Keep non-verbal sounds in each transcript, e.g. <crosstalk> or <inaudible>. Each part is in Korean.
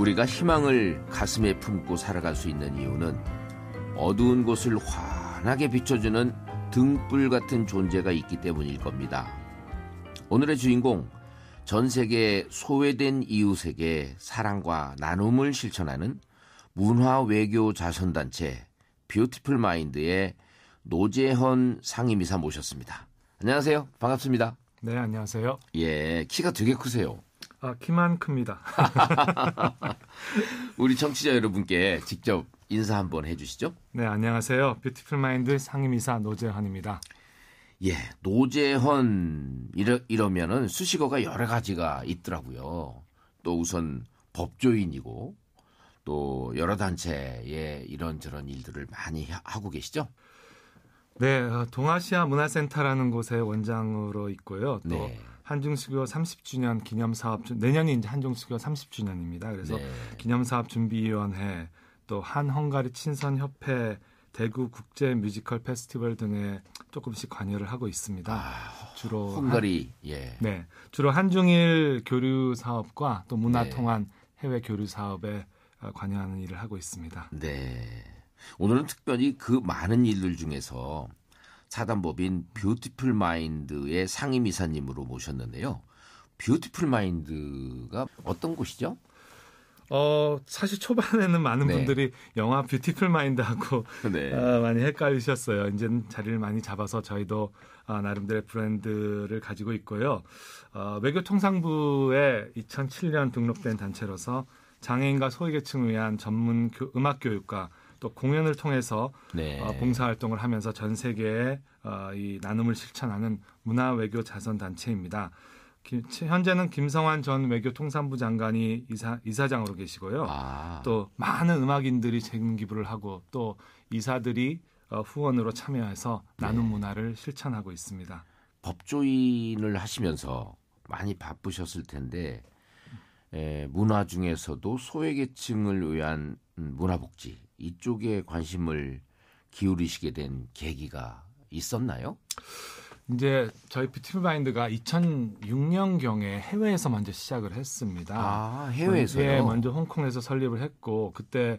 우리가 희망을 가슴에 품고 살아갈 수 있는 이유는 어두운 곳을 환하게 비춰주는 등불 같은 존재가 있기 때문일 겁니다. 오늘의 주인공, 전 세계 소외된 이웃에게 사랑과 나눔을 실천하는 문화 외교 자선단체 뷰티풀 마인드의 노재헌 상임이사 모셨습니다. 안녕하세요. 반갑습니다. 네, 안녕하세요. 예, 키가 되게 크세요. 아, 키만 큽니다. <laughs> 우리 청취자 여러분께 직접 인사 한번 해주시죠. 네, 안녕하세요. 뷰티풀 마인드 상임이사 노재환입니다 예, 노재헌 이러, 이러면은 수식어가 여러 가지가 있더라고요. 또 우선 법조인이고 또 여러 단체의 이런저런 일들을 많이 하고 계시죠? 네, 동아시아 문화센터라는 곳의 원장으로 있고요. 또 네. 한중수교 30주년 기념사업 내년이 이제 한중수교 30주년입니다. 그래서 네. 기념사업 준비위원회 또 한헝가리 친선협회 대구 국제 뮤지컬 페스티벌 등에 조금씩 관여를 하고 있습니다. 아, 주로 헝가리 한, 예. 네. 주로 한중일 교류 사업과 또 문화 네. 통한 해외 교류 사업에 어, 관여하는 일을 하고 있습니다. 네. 오늘은 특별히 그 많은 일들 중에서 사단법인 뷰티풀 마인드의 상임 이사님으로 모셨는데요. 뷰티풀 마인드가 어떤 곳이죠? 어 사실 초반에는 많은 네. 분들이 영화 뷰티풀 마인드하고 네. 어, 많이 헷갈리셨어요. 이제 자리를 많이 잡아서 저희도 어, 나름대로 브랜드를 가지고 있고요. 어, 외교통상부에 2007년 등록된 단체로서 장애인과 소외계층을 위한 전문 교, 음악 교육과 또 공연을 통해서 네. 어, 봉사활동을 하면서 전 세계에 어, 이 나눔을 실천하는 문화 외교 자선 단체입니다. 현재는 김성환 전 외교통상부 장관이 이사, 이사장으로 계시고요. 아. 또 많은 음악인들이 재금 기부를 하고 또 이사들이 어, 후원으로 참여해서 나눔 네. 문화를 실천하고 있습니다. 법조인을 하시면서 많이 바쁘셨을 텐데 에, 예, 문화 중에서도 소외계층을 위한 음, 문화복지 이쪽에 관심을 기울이시게 된 계기가 있었나요? 이제 저희 뷰티풀 마인드가 2006년 경에 해외에서 먼저 시작을 했습니다. 아 해외에서요? 예, 먼저 홍콩에서 설립을 했고 그때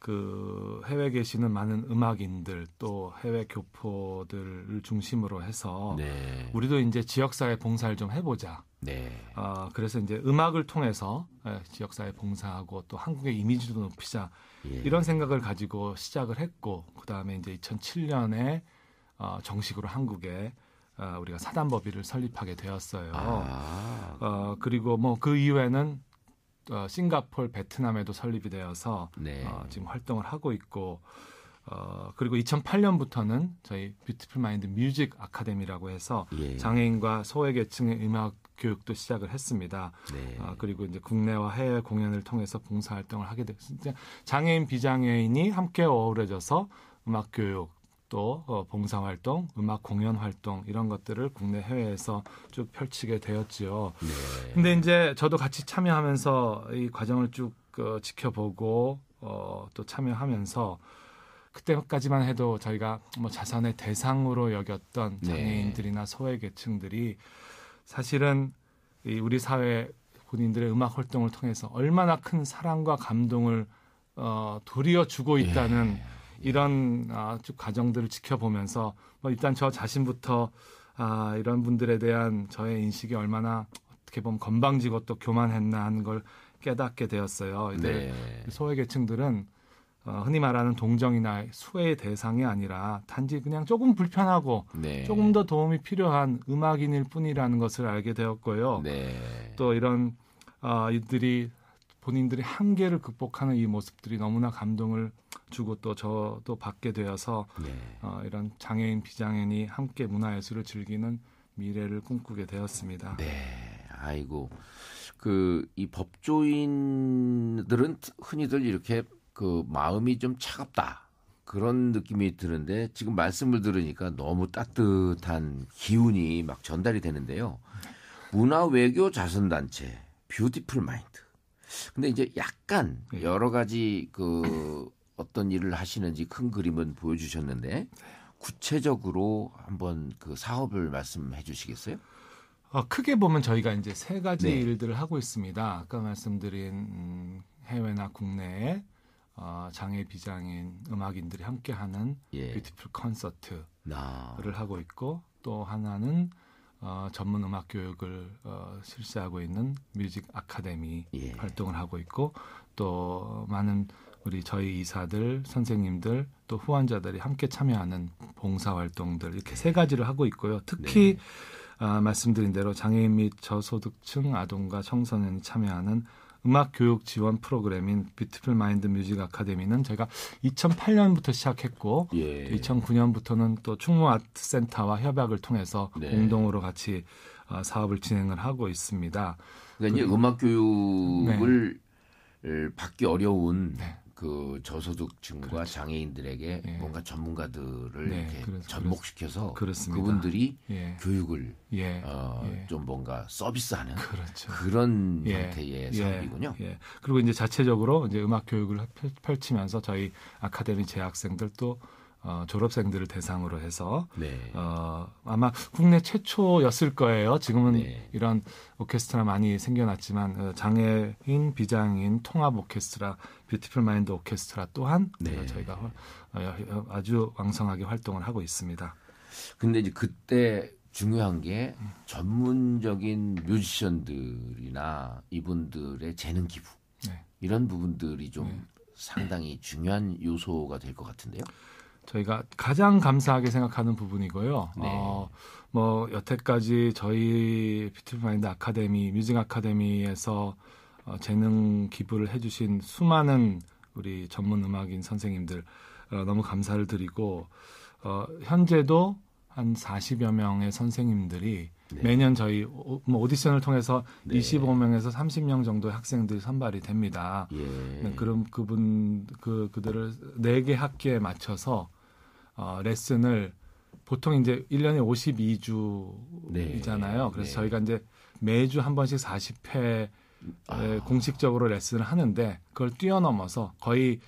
그 해외 계시는 많은 음악인들 또 해외 교포들을 중심으로 해서 네. 우리도 이제 지역사회 봉사를 좀 해보자. 네. 아 그래서 이제 음악을 통해서 예, 지역사회 봉사하고 또 한국의 이미지도 높이자 예. 이런 생각을 가지고 시작을 했고 그 다음에 이제 2007년에 어, 정식으로 한국에 어, 우리가 사단법인을 설립하게 되었어요. 아. 어, 그리고 뭐 그 이후에는 어, 싱가폴, 베트남에도 설립이 되어서 네. 어, 지금 활동을 하고 있고 어, 그리고 2008년부터는 저희 뷰티풀 마인드 뮤직 아카데미라고 해서 예. 장애인과 소외계층의 음악 교육도 시작을 했습니다. 네. 어, 그리고 이제 국내와 해외 공연을 통해서 봉사활동을 하게 됐습니다. 장애인, 비장애인이 함께 어우러져서 음악 교육, 또 어, 봉사활동, 음악 공연 활동 이런 것들을 국내 해외에서 쭉 펼치게 되었지요. 네. 근데 이제 저도 같이 참여하면서 이 과정을 쭉 어, 지켜보고 어, 또 참여하면서 그때까지만 해도 저희가 뭐 자산의 대상으로 여겼던 네. 장애인들이나 소외계층들이 사실은 이 우리 사회 본인들의 음악 활동을 통해서 얼마나 큰 사랑과 감동을 어, 도리어 주고 있다는 예. 이런 아, 쭉 과정들을 지켜보면서 뭐 일단 저 자신부터 아, 이런 분들에 대한 저의 인식이 얼마나 어떻게 보면 건방지고 또 교만했나 하는 걸 깨닫게 되었어요. 네. 소외 계층들은 어, 흔히 말하는 동정이나 수혜의 대상이 아니라 단지 그냥 조금 불편하고 네. 조금 더 도움이 필요한 음악인일 뿐이라는 것을 알게 되었고요. 네. 또 이런 어, 이들이 본인들이 한계를 극복하는 이 모습들이 너무나 감동을 주고 또 저도 받게 되어서 네. 어, 이런 장애인 비장애인이 함께 문화예술을 즐기는 미래를 꿈꾸게 되었습니다. 네, 아이고 그 이 법조인들은 흔히들 이렇게 그 마음이 좀 차갑다. 그런 느낌이 드는데 지금 말씀을 들으니까 너무 따뜻한 기운이 막 전달이 되는데요. 문화 외교 자선단체 뷰티풀 마인드 근데 이제 약간 예. 여러 가지 그 어떤 일을 하시는지 큰 그림은 보여주셨는데 구체적으로 한번 그 사업을 말씀해 주시겠어요? 어, 크게 보면 저희가 이제 세 가지 네. 일들을 하고 있습니다. 아까 말씀드린 음, 해외나 국내에 어, 장애 비장애인 음악인들이 함께하는 예. 뷰티풀 콘서트를 아. 하고 있고 또 하나는 어, 전문 음악 교육을 어, 실시하고 있는 뮤직 아카데미 예. 활동을 하고 있고 또 많은 우리 저희 이사들 선생님들 또 후원자들이 함께 참여하는 봉사 활동들 이렇게 세 네. 가지를 하고 있고요. 특히 네. 아, 말씀드린 대로 장애인 및 저소득층 아동과 청소년이 참여하는 음악 교육 지원 프로그램인 뷰티풀 마인드 뮤직 아카데미는 제가 2008년부터 시작했고 예. 2009년부터는 또 충무 아트 센터와 협약을 통해서 네. 공동으로 같이 어, 사업을 진행을 하고 있습니다. 그러니까 이제 음악 교육을 네. 받기 어려운 네. 그 저소득층과 그렇죠. 장애인들에게 예. 뭔가 전문가들을 네, 이렇게 그래 접목시켜서 그렇습니다. 그분들이 예. 교육을 예. 어, 예. 좀 뭔가 서비스하는 그렇죠. 그런 예. 형태의 예. 사업이군요. 그리고 이제 자체적으로 이제 음악 교육을 펼치면서 저희 아카데미 재학생들 또 어, 졸업생들을 대상으로 해서 네. 어, 아마 국내 최초였을 거예요. 지금은 네. 이런 오케스트라 많이 생겨났지만 어, 장애인, 비장애인 통합 오케스트라, 뷰티풀 마인드 오케스트라 또한 네. 저희가 어, 아주 왕성하게 활동을 하고 있습니다. 근데 이제 그때 중요한 게 전문적인 뮤지션들이나 이분들의 재능 기부 네. 이런 부분들이 좀 네. 상당히 중요한 요소가 될 것 같은데요. 저희가 가장 감사하게 생각하는 부분이고요. 네. 어, 뭐 여태까지 저희 비트마인드 아카데미 뮤직 아카데미에서 어, 재능 기부를 해주신 수많은 우리 전문 음악인 선생님들 어, 너무 감사를 드리고 어, 현재도 한 40여 명의 선생님들이 네. 매년 저희 오, 뭐 오디션을 통해서 네. 25명에서 30명 정도의 학생들이 선발이 됩니다. 예. 네, 그럼 그분 그 그들을 네개 학기에 맞춰서 어, 레슨을 보통 이제 1년에 52주이잖아요. 그래서 네. 저희가 이제 매주 한 번씩 40회 아. 공식적으로 레슨을 하는데 그걸 뛰어넘어서 거의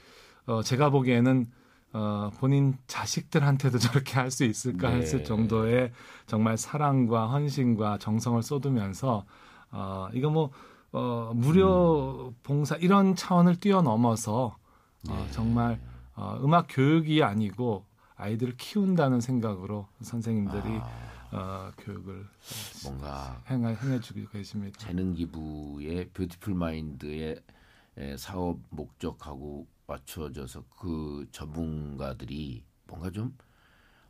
어, 제가 보기에는 어, 본인 자식들한테도 <laughs> 저렇게 할 수 있을까 네. 했을 정도의 정말 사랑과 헌신과 정성을 쏟으면서 어, 이거 뭐 어, 무료 음. 봉사 이런 차원을 뛰어넘어서 어, 네. 어, 정말 어, 음악 교육이 아니고 아이들을 키운다는 생각으로 선생님들이 아. 어, 교육을 뭔가 행하, 행해주고 계십니다. 재능 기부의 뷰티풀 마인드의 사업 목적하고 맞춰져서 그 전문가들이 뭔가 좀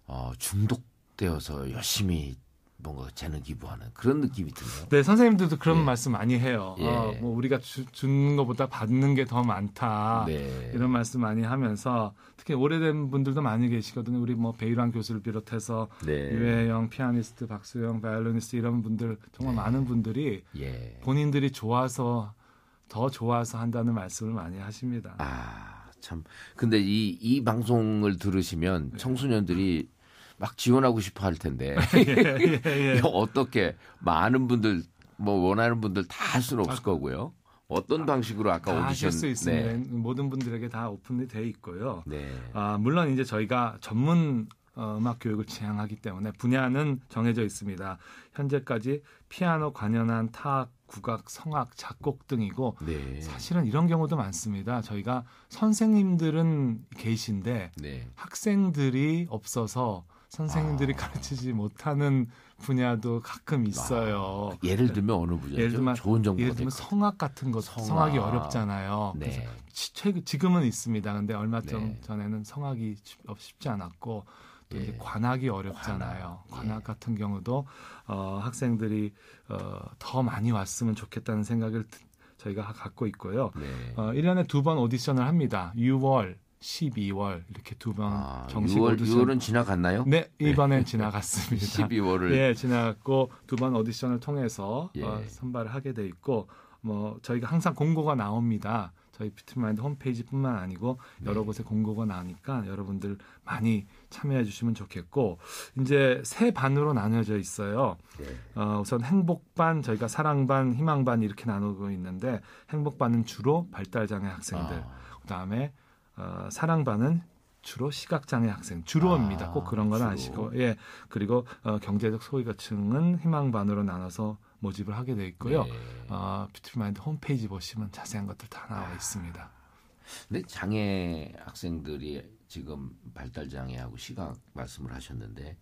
어, 중독되어서 열심히 뭔가 재능 기부하는 그런 느낌이 드네요. 네, 선생님들도 그런 예. 말씀 많이 해요. 예. 어, 뭐 우리가 주, 주는 것보다 받는 게 더 많다. 네. 이런 말씀 많이 하면서 특히 오래된 분들도 많이 계시거든요. 우리 뭐배일란 교수를 비롯해서 네. 유해영 피아니스트, 박수영 바이올리니스트 이런 분들 정말 네. 많은 분들이 예. 본인들이 좋아서 더 좋아서 한다는 말씀을 많이 하십니다. 아, 참. 근데 이, 이 방송을 들으시면 네. 청소년들이 막 지원하고 싶어 할 텐데. <laughs> 예, 예, 예. <laughs> 어떻게 많은 분들 뭐 원하는 분들 다 할 수는 없을 아, 거고요. 어떤 아, 방식으로 아까 다 오디션 을 네. 있으면 네. 모든 분들에게 다 오픈이 돼 있고요. 네. 아, 물론 이제 저희가 전문 어, 음악 교육을 지향하기 때문에 분야는 정해져 있습니다. 현재까지 피아노 관련한 타악 국악, 성악, 작곡 등이고 네. 사실은 이런 경우도 많습니다. 저희가 선생님들은 계신데 네. 학생들이 없어서 선생님들이 아. 가르치지 못하는 분야도 가끔 있어요. 아, 예를 들면 어느 분야죠? 예를 들면 좋은 정보가 예를 들면 성악 같은 거 성악. 이 어렵잖아요. 네. 그래서 지금은 있습니다. 근데 얼마 전, 네. 전에는 성악이 어, 쉽지 않았고 또 이게 예. 관악이 어렵잖아요. 관악, 예. 관악 같은 경우도 어, 학생들이 어, 더 많이 왔으면 좋겠다는 생각을 저희가 갖고 있고요. 네. 어, 1년에 두 번 오디션을 합니다. 6월, 12월 이렇게 두번 아, 정식 6월, 오디션. 6월은 지나갔나요? 네, 네. 이번엔 네. 지나갔습니다. 12월을 <laughs> 예, 지나갔고 두 번 오디션을 통해서 어, 예. 어, 선발을 하게 돼 있고 뭐 저희가 항상 공고가 나옵니다. 저희 비트마인드 홈페이지뿐만 아니고 네. 여러 네. 곳에 공고가 나니까 여러분들 많이 참여해 주시면 좋겠고 이제 세 반으로 나눠져 있어요. 네. 어, 우선 행복반 저희가 사랑반 희망반 이렇게 나누고 있는데 행복반은 주로 발달장애 학생들 아. 그다음에 어, 사랑반은 주로 시각장애 학생 주로입니다. 아, 꼭 그런 건 주로. 아시고 예 그리고 어, 경제적 소외가층은 희망반으로 나눠서 모집을 하게 돼 있고요. 네. 어, 뷰티풀 마인드 홈페이지 보시면 자세한 것들 다 나와 아. 있습니다. 근데 장애 학생들이 지금 발달 장애하고 시각 말씀을 하셨는데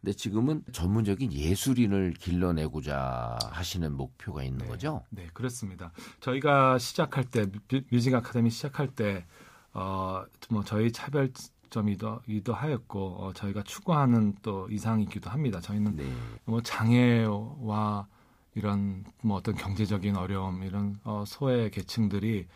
근데 지금은 전문적인 예술인을 길러내고자 하시는 목표가 있는 네, 거죠? 네, 그렇습니다. 저희가 시작할 때 뮤직 아카데미 시작할 때 어, 뭐 저희 차별 점이기도 하였고 어, 저희가 추구하는 또 이상이기도 합니다. 저희는 네. 뭐 장애와 이런 뭐 어떤 경제적인 어려움 이런 어, 소외 계층들이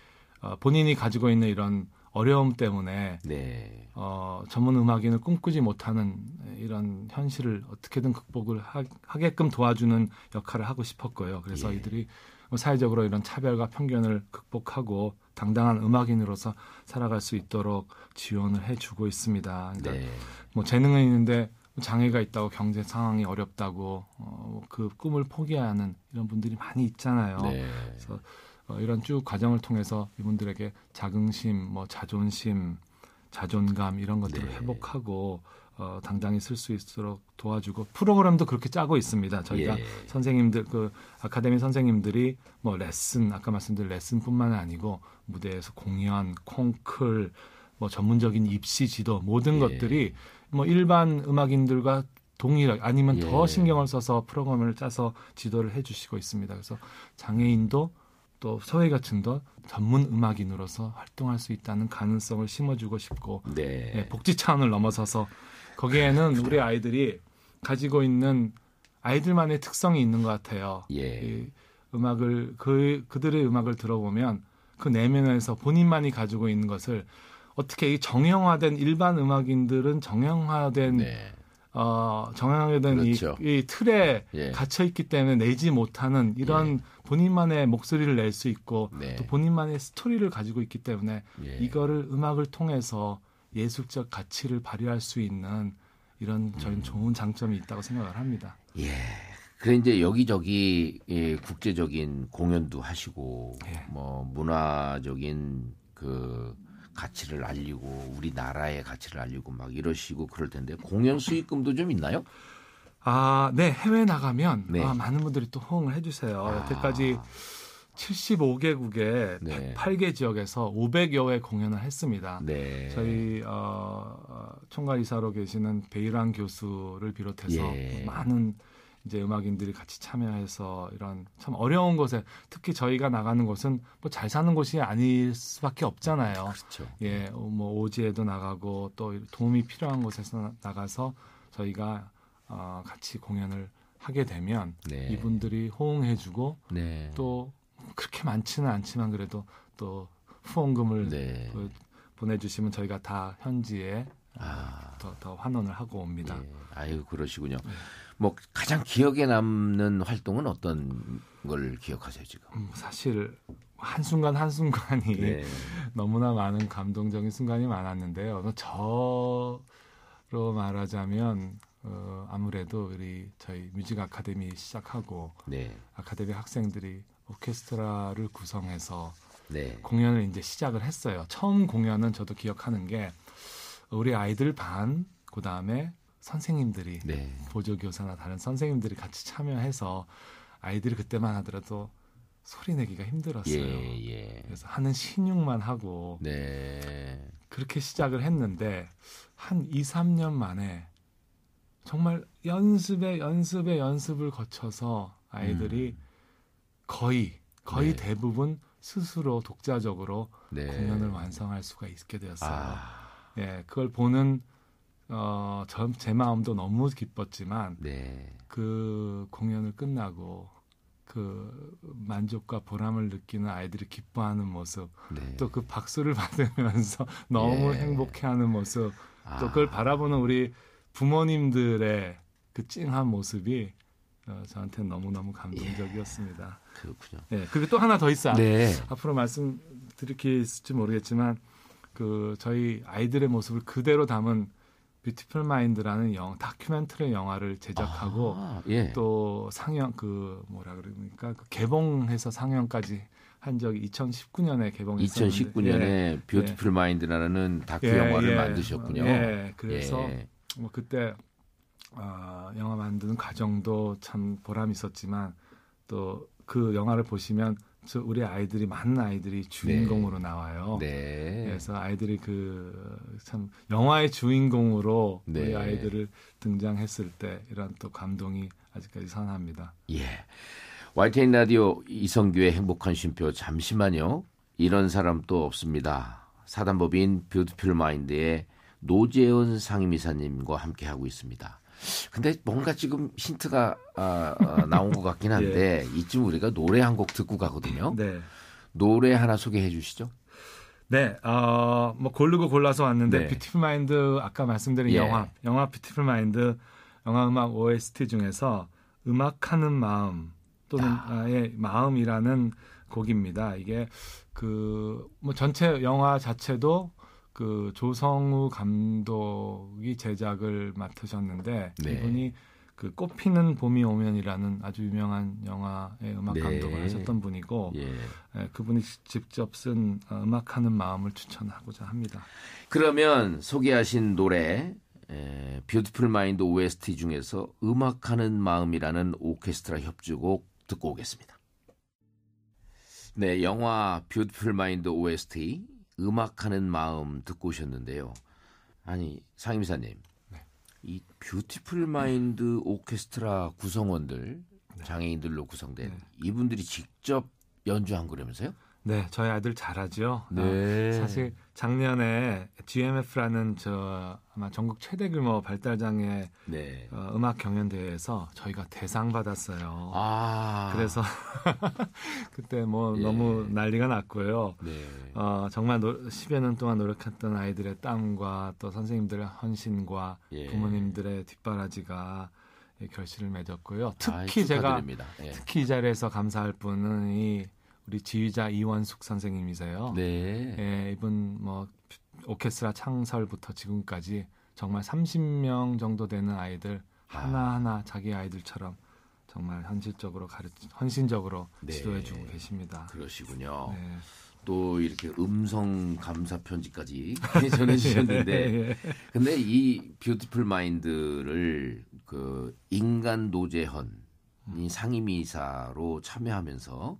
어, 본인이 가지고 있는 이런 어려움 때문에 네. 어, 전문 음악인을 꿈꾸지 못하는 이런 현실을 어떻게든 극복을 하, 게끔 도와주는 역할을 하고 싶었고요. 그래서 예. 이들이 뭐 사회적으로 이런 차별과 편견을 극복하고 당당한 음악인으로서 살아갈 수 있도록 지원을 해주고 있습니다. 그러니까 네. 뭐 재능은 있는데 장애가 있다고 경제 상황이 어렵다고 어, 그 꿈을 포기하는 이런 분들이 많이 있잖아요. 네. 그래서 어, 이런 쭉 과정을 통해서 이분들에게 자긍심, 뭐 자존심, 자존감 이런 것들을 네. 회복하고 어, 당당히 쓸 수 있도록 도와주고 프로그램도 그렇게 짜고 있습니다. 저희가 예. 선생님들 그 아카데미 선생님들이 뭐 레슨 아까 말씀드린 레슨뿐만 아니고 무대에서 공연, 콩클, 뭐 전문적인 입시 지도 모든 예. 것들이 뭐 일반 음악인들과 동일하게 아니면 예. 더 신경을 써서 프로그램을 짜서 지도를 해주시고 있습니다. 그래서 장애인도 또 서예 같은더 전문 음악인으로서 활동할 수 있다는 가능성을 심어주고 싶고 네. 네, 복지 차원을 넘어서서 거기에는 그렇죠. 우리 아이들이 가지고 있는 아이들만의 특성이 있는 것 같아요. 예. 이 음악을 그 그들의 음악을 들어보면 그 내면에서 본인만이 가지고 있는 것을 어떻게 이 정형화된 일반 음악인들은 정형화된 네. 어, 정형화된 그렇죠. 이, 이, 틀에 예. 갇혀 있기 때문에 내지 못하는 이런 예. 본인만의 목소리를 낼 수 있고 네. 또 본인만의 스토리를 가지고 있기 때문에 예. 이거를 음악을 통해서 예술적 가치를 발휘할 수 있는 이런 저는 음. 좋은 장점이 있다고 생각을 합니다. 예. 그래 이제 여기저기 예, 국제적인 공연도 하시고 예. 뭐 문화적인 그 가치를 알리고 우리나라의 가치를 알리고 막 이러시고 그럴 텐데 공연 수익금도 좀 있나요? 아, 네. 해외 나가면 네. 아, 많은 분들이 또 호응을 해 주세요. 아. 여태까지 75개국에 네. 108개 지역에서 500여 회 공연을 했습니다. 네. 저희 어, 총괄 이사로 계시는 베이랑 교수를 비롯해서 예. 많은 이제 음악인들이 같이 참여해서 이런 참 어려운 곳에 특히 저희가 나가는 곳은 뭐 잘 사는 곳이 아닐 수밖에 없잖아요. 그렇죠. 예, 네. 어, 뭐 오지에도 나가고 또 도움이 필요한 곳에서 나가서 저희가 어, 같이 공연을 하게 되면 네. 이분들이 호응해주고 네. 또 그렇게 많지는 않지만 그래도 또 후원금을 네. 그 보내주시면 저희가 다 현지에 아. 더, 더 환원을 하고 옵니다. 네. 아유 그러시군요. 네. 뭐 가장 기억에 남는 활동은 어떤 걸 기억하세요 지금? 음, 사실 한 순간 한 순간이 네. <laughs> 너무나 많은 감동적인 순간이 많았는데요. 뭐 저로 말하자면 어, 아무래도 우리 저희 뮤직 아카데미 시작하고 네. 아카데미 학생들이 오케스트라를 구성해서 네. 공연을 이제 시작을 했어요. 처음 공연은 저도 기억하는 게 우리 아이들 반, 그 다음에 선생님들이 네. 보조 교사나 다른 선생님들이 같이 참여해서 아이들이 그때만 하더라도 소리 내기가 힘들었어요. 예, 예. 그래서 하는 신용만 하고 네. 그렇게 시작을 했는데 한 2, 3년 만에 정말 연습에 연습에 연습을 거쳐서 아이들이 음. 거의 거의 네. 대부분 스스로 독자적으로 네. 공연을 완성할 수가 있게 되었어요. 아. 예, 그걸 보는 어, 저, 제 마음도 너무 기뻤지만 네. 그 공연을 끝나고 그 만족과 보람을 느끼는 아이들이 기뻐하는 모습 네. 또그 박수를 <laughs> 받으면서 너무 네. 행복해하는 모습 아. 또 그걸 바라보는 우리 부모님들의 그 찡한 모습이 어, 저한테 너무너무 감동적이었습니다. 예. 그렇군요. 네, 그리고 또 하나 더 있어요. 네. 앞으로 말씀드릴 게 있을지 모르겠지만 그 저희 아이들의 모습을 그대로 담은 뷰티풀 마인드라는 영 다큐멘터리 영화를 제작하고 아, 예. 또 상영 그 뭐라 그러니까 그 개봉해서 상영까지 한 적이 2019년에 개봉했었는데 2019년에 예. 뷰티풀 마인드라는 다큐 예, 영화를 예. 만드셨군요. 예. 그래서 예. 뭐 그때 어, 영화 만드는 과정도 참 보람 있었지만 또 그 영화를 보시면 그 우리 아이들이 많은 아이들이 주인공으로 네. 나와요. 네. 그래서 아이들이 그 참 영화의 주인공으로 네. 우리 아이들을 등장했을 때 이런 또 감동이 아직까지 선합니다. 예. YTN 라디오 이성규의 행복한 쉼표 잠시만요. 이런 사람 또 없습니다. 사단법인 뷰티풀 마인드의 노재은 상임이사님과 함께하고 있습니다. 근데 뭔가 지금 힌트가 아, 아, 나온 것 같긴 <laughs> 예. 한데 예. 이쯤 우리가 노래 한 곡 듣고 가거든요. 네. 노래 하나 소개해 주시죠. 네, 어, 뭐 고르고 골라서 왔는데 네. 뷰티풀 마인드 아까 말씀드린 예. 영화, 영화 뷰티풀 마인드 영화 음악 OST 중에서 음악하는 마음 또는 야. 나 아, 예, 마음이라는 곡입니다. 이게 그 뭐 전체 영화 자체도 그 조성우 감독이 제작을 맡으셨는데 네. 이분이 그 꽃피는 봄이 오면이라는 아주 유명한 영화의 음악 네. 감독을 하셨던 분이고 예. 예, 그분이 직접 쓴 어, 음악하는 마음을 추천하고자 합니다. 그러면 소개하신 노래 에, 뷰티풀 마인드 OST 중에서 음악하는 마음이라는 오케스트라 협주곡 듣고 오겠습니다. 네, 영화 뷰티풀 마인드 OST 음악하는 마음 듣고 오셨는데요. 아니 상임사님, 네. 이 뷰티풀 마인드 네. 오케스트라 구성원들 네. 장애인들로 구성된 네. 이분들이 직접 연주한 거라면서요? 네, 저희 아들 잘하죠. 아, 네. 어, 사실 작년에 GMF라는 저 아마 전국 최대 규모 발달장애 네. 어, 음악 경연대회에서 저희가 대상 받았어요. 아. 그래서 <laughs> 그때 뭐 예. 너무 난리가 났고요. 네. 어, 정말 노, 10여 년 동안 노력했던 아이들의 땀과 또 선생님들의 헌신과 예. 부모님들의 뒷바라지가 결실을 맺었고요. 특히 아 제가 예. 특히 이 자리에서 감사할 분은 이 우리 지휘자 이원숙 선생님이세요. 네. 예, 이분 뭐 오케스트라 창설부터 지금까지 정말 30명 정도 되는 아이들 아. 하나하나 아. 자기 아이들처럼 정말 현실적으로 가르치 헌신적으로 네. 지도해 주고 계십니다. 그러시군요. 네. 또 이렇게 음성 감사 편지까지 <laughs> 전해 주셨는데 예, 예. 근데 이 뷰티풀 마인드를 그 인간 노재현이 음. 상임이사로 참여하면서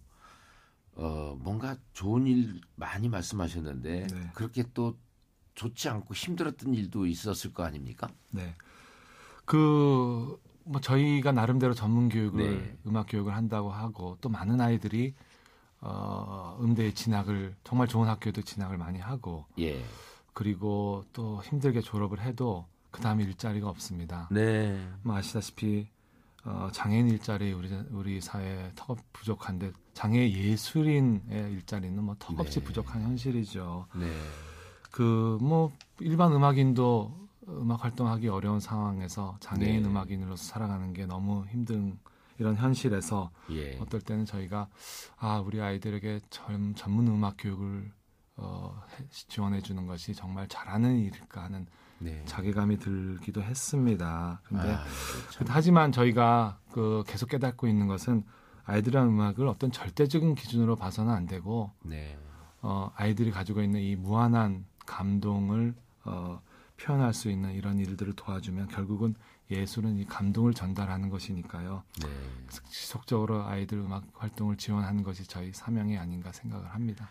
어 뭔가 좋은 일 많이 말씀하셨는데 네. 그렇게 또 좋지 않고 힘들었던 일도 있었을 거 아닙니까? 네. 그, 뭐, 저희가 나름대로 전문 교육을, 네. 음악 교육을 한다고 하고 또 많은 아이들이 어, 음대에 진학을, 정말 좋은 학교에도 진학을 많이 하고. 예. 그리고 또 힘들게 졸업을 해도 그 다음에 일자리가 없습니다. 네. 뭐 아시다시피 어, 장애인 일자리 우리 우리 사회 턱없 부족한데 장애 예술인의 일자리는 뭐 턱없이 네. 부족한 현실이죠. 네. 그뭐 일반 음악인도 음악 활동하기 어려운 상황에서 장애인 네. 음악인으로서 살아가는 게 너무 힘든 이런 현실에서 예. 어떨 때는 저희가 아 우리 아이들에게 젊, 전문 음악 교육을 어, 지원해 주는 것이 정말 잘하는 일일까 하는 네. 자괴감이 들기도 했습니다. 근데, 아, 그렇죠. 하지만 저희가 그 계속 깨닫고 있는 것은 아이들의 음악을 어떤 절대적인 기준으로 봐서는 안 되고 네. 어, 아이들이 가지고 있는 이 무한한 감동을 어, 표현할 수 있는 이런 일들을 도와주면 결국은 예술은 이 감동을 전달하는 것이니까요. 네. 지속적으로 아이들 음악 활동을 지원하는 것이 저희 사명이 아닌가 생각을 합니다.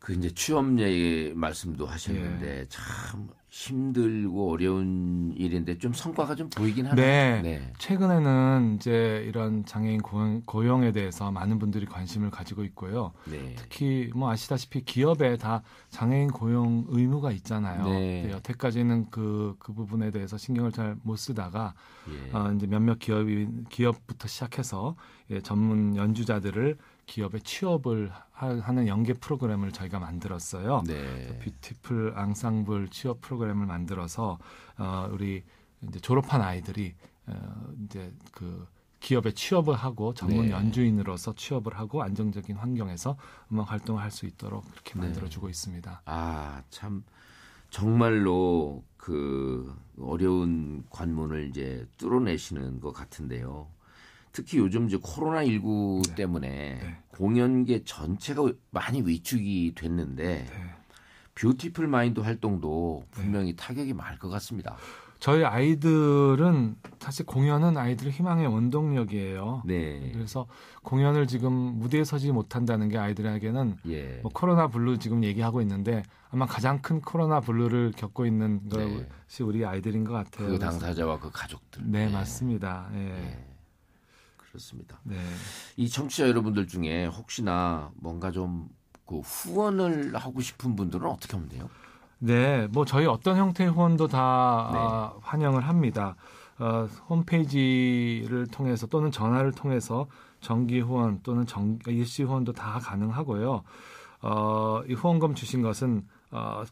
그 이제 취업 얘기 말씀도 하셨는데 예. 참 힘들고 어려운 일인데 좀 성과가 좀 보이긴 하네요. 네. 네. 최근에는 이제 이런 장애인 고용, 에 대해서 많은 분들이 관심을 가지고 있고요. 네. 특히 뭐 아시다시피 기업에 다 장애인 고용 의무가 있잖아요. 네. 여태까지는 그, 그 부분에 대해서 신경을 잘 못 쓰다가 예. 어, 이제 몇몇 기업이 기업부터 시작해서 예, 전문 연주자들을 기업의 취업을 하는 연계 프로그램을 저희가 만들었어요. 네. 뷰티풀 앙상블 취업 프로그램을 만들어서 어, 우리 이제 졸업한 아이들이 어, 이제 그 기업에 취업을 하고 전문 네. 연주인으로서 취업을 하고 안정적인 환경에서 음악 활동을 할 수 있도록 그렇게 네. 만들어주고 있습니다. 아참 정말로 그 어려운 관문을 이제 뚫어내시는 것 같은데요. 특히 요즘 이제 코로나 19 네. 때문에 네. 공연계 전체가 많이 위축이 됐는데 네. 뷰티풀 마인드 활동도 네. 분명히 타격이 많을 것 같습니다. 저희 아이들은 사실 공연은 아이들의 희망의 원동력이에요. 네. 그래서 공연을 지금 무대에 서지 못한다는 게 아이들에게는 예. 뭐 코로나 블루 지금 얘기하고 있는데 아마 가장 큰 코로나 블루를 겪고 있는 네. 것이 네. 우리 아이들인 것 같아요. 그 당사자와 그 가족들. 네, 네. 맞습니다. 예. 네. 그렇습니다. 네. 이 청취자 여러분들 중에 혹시나 뭔가 좀그 후원을 하고 싶은 분들은 어떻게 하면 돼요? 네, 뭐 저희 어떤 형태의 후원도 다 네. 아, 환영을 합니다. 어, 홈페이지를 통해서 또는 전화를 통해서 정기 후원 또는 정 일시 후원도 다 가능하고요. 어, 이 후원금 주신 것은 어,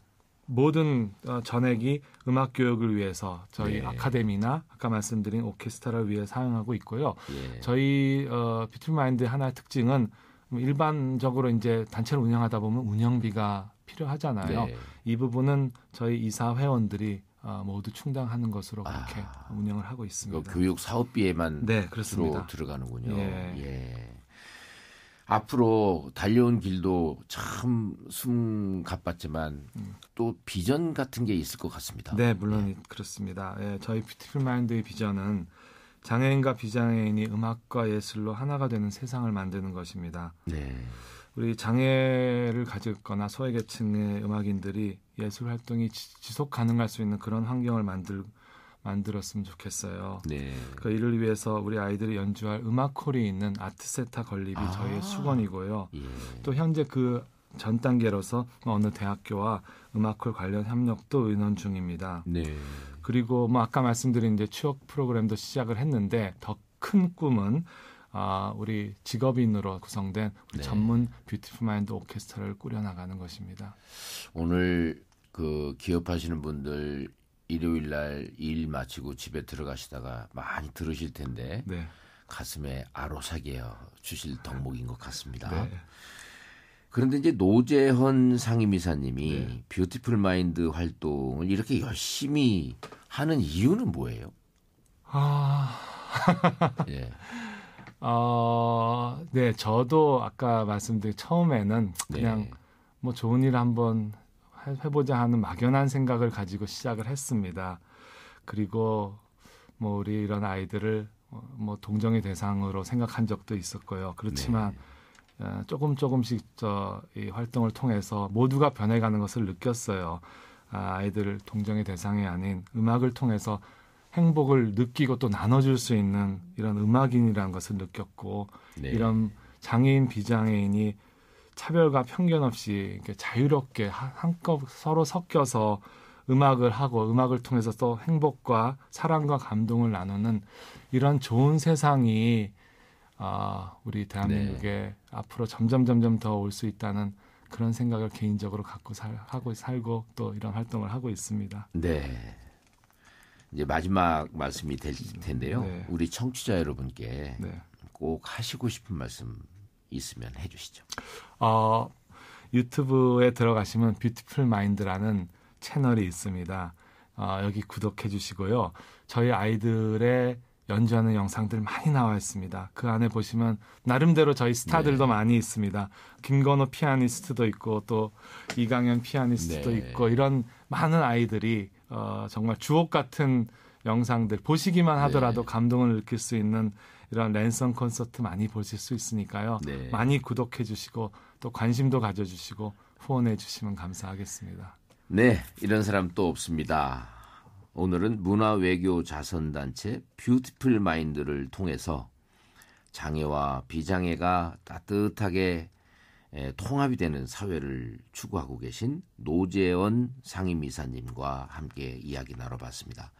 모든 어, 전액이 음악 교육을 위해서 저희 네. 아카데미나 아까 말씀드린 오케스트라를 위해 사용하고 있고요. 예. 저희 어, 비틀마인드 하나의 특징은 뭐 일반적으로 이제 단체를 운영하다 보면 운영비가 필요하잖아요. 네. 이 부분은 저희 이사 회원들이 어, 모두 충당하는 것으로 아, 그렇게 아, 운영을 하고 있습니다. 교육 사업비에만 네, 그렇습니다. 들어가는군요. 예. 예. 앞으로 달려온 길도 참 숨가빴지만 또 비전 같은 게 있을 것 같습니다. 네, 물론 네. 그렇습니다. 예, 저희 뷰티풀 마인드의 비전은 장애인과 비장애인이 음악과 예술로 하나가 되는 세상을 만드는 것입니다. 네. 우리 장애를 가졌거나 소외계층의 음악인들이 예술 활동이 지속 가능할 수 있는 그런 환경을 만들 만들었으면 좋겠어요. 네. 그 이를 위해서 우리 아이들이 연주할 음악홀이 있는 아트세타 건립이 아~ 저희의 수건이고요. 예. 또 현재 그 전 단계로서 뭐 어느 대학교와 음악홀 관련 협력도 의논 중입니다. 네. 그리고 뭐 아까 말씀드린 이제 추억 프로그램도 시작을 했는데 더 큰 꿈은 아, 우리 직업인으로 구성된 우리 네. 전문 뷰티풀 마인드 오케스트라를 꾸려나가는 것입니다. 오늘 그 기업하시는 분들 일요일 날 일 마치고 집에 들어가시다가 많이 들으실 텐데 네. 가슴에 아로사게어 주실 덕목인 것 같습니다. 네. 그런데 이제 노재헌 상임이사님이 네. 뷰티풀 마인드 활동을 이렇게 열심히 하는 이유는 뭐예요? 아, <laughs> 예. 어, 네, 저도 아까 말씀드린 처음에는 네. 그냥 네. 뭐 좋은 일 한번 해보자 하는 막연한 생각을 가지고 시작을 했습니다. 그리고 뭐 우리 이런 아이들을 어, 뭐 동정의 대상으로 생각한 적도 있었고요. 그렇지만 네. 어, 조금 조금씩 저 이 활동을 통해서 모두가 변해가는 것을 느꼈어요. 아, 아이들을 동정의 대상이 아닌 음악을 통해서 행복을 느끼고 또 나눠줄 수 있는 이런 음악인이라는 것을 느꼈고 네. 이런 장애인 비장애인이 차별과 편견 없이 자유롭게 한껏 서로 섞여서 음악을 하고 음악을 통해서 또 행복과 사랑과 감동을 나누는 이런 좋은 세상이 아, 우리 대한민국에 네. 앞으로 점점 점점 더 올 수 있다는 그런 생각을 개인적으로 갖고 살, 하고 살고 또 이런 활동을 하고 있습니다. 네. 이제 마지막 말씀이 될 음, 텐데요. 네. 우리 청취자 여러분께 네. 꼭 하시고 싶은 말씀 있으면 해주시죠. 어, 유튜브에 들어가시면 뷰티풀 마인드라는 채널이 있습니다. 어, 여기 구독해 주시고요. 저희 아이들의 연주하는 영상들 많이 나와 있습니다. 그 안에 보시면 나름대로 저희 스타들도 네. 많이 있습니다. 김건호 피아니스트도 있고 또 이강현 피아니스트도 네. 있고 이런 많은 아이들이 어, 정말 주옥 같은 영상들 보시기만 네. 하더라도 네. 감동을 느낄 수 있는 이런 랜선 콘서트 많이 보실 수 있으니까요. 네. 많이 구독해 주시고 또 관심도 가져 주시고 후원해 주시면 감사하겠습니다. 네, 이런 사람 또 없습니다. 오늘은 문화 외교 자선 단체 뷰티풀 마인드를 통해서 장애와 비장애가 따뜻하게 통합이 되는 사회를 추구하고 계신 노재원 상임이사님과 함께 이야기 나눠봤습니다.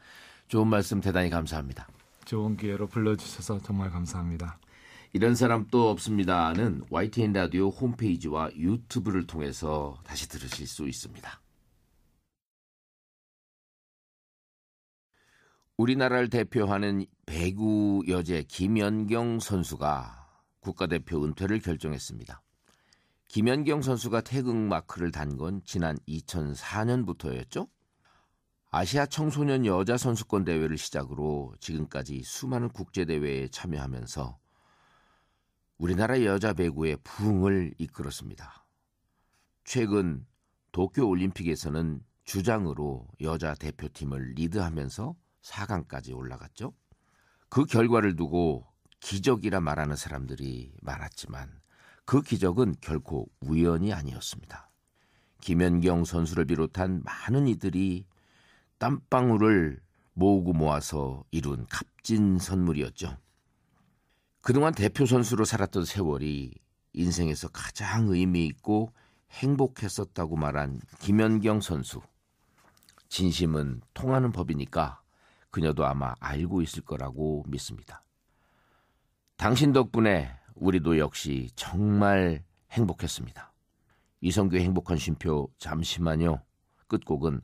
좋은 말씀 대단히 감사합니다. 좋은 기회로 불러주셔서 정말 감사합니다. 이런 사람 또 없습니다는 YTN 라디오 홈페이지와 유튜브를 통해서 다시 들으실 수 있습니다. 우리나라를 대표하는 배구 여제 김연경 선수가 국가대표 은퇴를 결정했습니다. 김연경 선수가 태극 마크를 단 건 지난 2004년부터였죠? 아시아 청소년 여자 선수권 대회를 시작으로 지금까지 수많은 국제 대회에 참여하면서 우리나라 여자 배구의 부흥을 이끌었습니다. 최근 도쿄 올림픽에서는 주장으로 여자 대표팀을 리드하면서 4강까지 올라갔죠. 그 결과를 두고 기적이라 말하는 사람들이 많았지만 그 기적은 결코 우연이 아니었습니다. 김연경 선수를 비롯한 많은 이들이 땀방울을 모으고 모아서 이룬 값진 선물이었죠. 그동안 대표 선수로 살았던 세월이 인생에서 가장 의미 있고 행복했었다고 말한 김연경 선수. 진심은 통하는 법이니까 그녀도 아마 알고 있을 거라고 믿습니다. 당신 덕분에 우리도 역시 정말 행복했습니다. 이성규의 행복한 쉼표 잠시만요. 끝곡은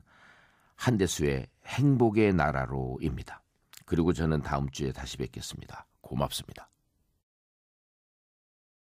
한대수의 행복의 나라로입니다. 그리고 저는 다음 주에 다시 뵙겠습니다. 고맙습니다.